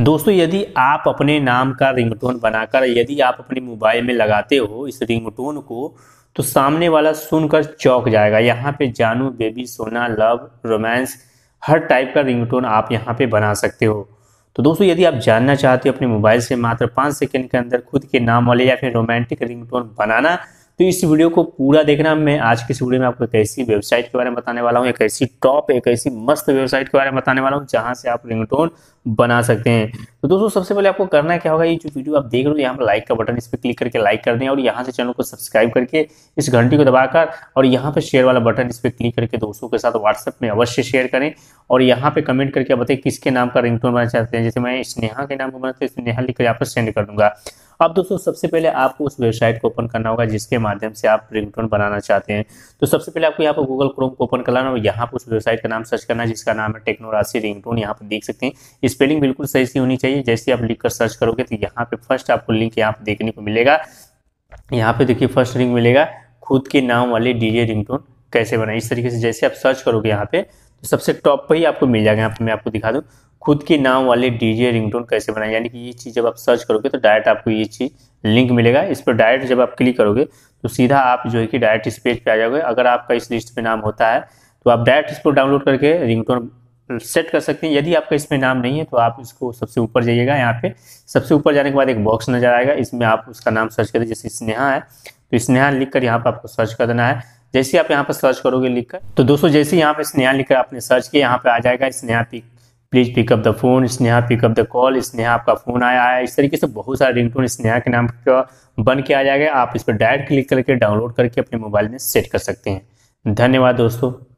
दोस्तों यदि आप अपने नाम का रिंगटोन बनाकर यदि आप अपने मोबाइल में लगाते हो इस रिंगटोन को तो सामने वाला सुनकर चौक जाएगा यहाँ पे जानू बेबी सोना लव रोमांस हर टाइप का रिंगटोन आप यहाँ पे बना सकते हो तो दोस्तों यदि आप जानना चाहते हो अपने मोबाइल से मात्र पाँच सेकेंड के अंदर खुद के नाम वाले या फिर रोमांटिक रिंग बनाना तो इस वीडियो को पूरा देखना मैं आज के इस वीडियो में आपको एक ऐसी वेबसाइट के बारे में बताने वाला हूँ एक ऐसी टॉप एक ऐसी मस्त वेबसाइट के बारे में बताने वाला हूँ जहाँ से आप रिंगटोन बना सकते हैं तो दोस्तों सबसे पहले आपको करना क्या होगा ये जो वीडियो आप देख रहे हो यहाँ पर लाइक का बटन इस पर क्लिक करके लाइक कर दें और यहाँ से चैनल को सब्सक्राइब करके इस घंटी को दबाकर और यहाँ पर शेयर वाला बटन इस पर क्लिक करके दोस्तों के साथ व्हाट्सएप में अवश्य शेयर करें और यहाँ पे कमेंट करके बताएं किसके नाम का रिंगटोन बनाना चाहते हैं जैसे मैं स्नेहा के नाम को बनाते स्नेहा लिख कर यहाँ पर सेंड कर दूंगा अब दोस्तों सबसे पहले आपको उस वेबसाइट को ओपन करना होगा जिसके माध्यम से आप रिंगटोन बनाना चाहते हैं तो सबसे पहले आपको यहाँ पर गूगल क्रोम को ओपन करना होगा यहाँ पर उस वेबसाइट का नाम सर्च करना है जिसका नाम है टेक्नोरासी रिंगटोन यहाँ पर देख सकते हैं स्पेलिंग बिल्कुल सही से होनी चाहिए जैसे आप लिख कर सर्च करोगे तो यहाँ पे फर्स्ट आपको लिंक यहाँ पर देखने को मिलेगा यहाँ पे देखिए फर्स्ट रिंग मिलेगा खुद के नाम वाले डीजे रिंगटोन कैसे बनाए इस तरीके से जैसे आप सर्च करोगे यहाँ पे सबसे टॉप पर ही आपको मिल जाएगा यहाँ पर मैं आपको दिखा दूँ खुद के नाम वाले डीजे रिंगटोन कैसे बनाए यानी कि ये चीज़ जब आप सर्च करोगे तो डायरेक्ट आपको ये चीज़ लिंक मिलेगा इस पर डायरेक्ट जब आप क्लिक करोगे तो सीधा आप जो है कि डायरेक्ट इस पेज पे आ जाओगे अगर आपका इस लिस्ट में नाम होता है तो आप डायरेक्ट इसको डाउनलोड करके रिंगटोन सेट कर सकते हैं यदि आपका इसमें नाम नहीं है तो आप इसको सबसे ऊपर जाइएगा यहाँ पे सबसे ऊपर जाने के बाद एक बॉक्स नजर आएगा इसमें आप उसका नाम सर्च करें जैसे स्नेहा है तो स्नेहा लिख कर यहाँ पर आपको सर्च करना है जैसे आप यहाँ पर सर्च करोगे लिखकर तो दोस्तों जैसे यहाँ पे स्नेहा लिखकर आपने सर्च किया यहाँ पे आ जाएगा Sneha pick please pick up the phone Sneha pick up the call Sneha आपका फोन आया है इस तरीके से बहुत सारे रिंगटोन स्नेहा के नाम का बन के आ जाएगा आप इस पर डायरेक्ट क्लिक करके डाउनलोड करके अपने मोबाइल में सेट कर सकते हैं धन्यवाद दोस्तों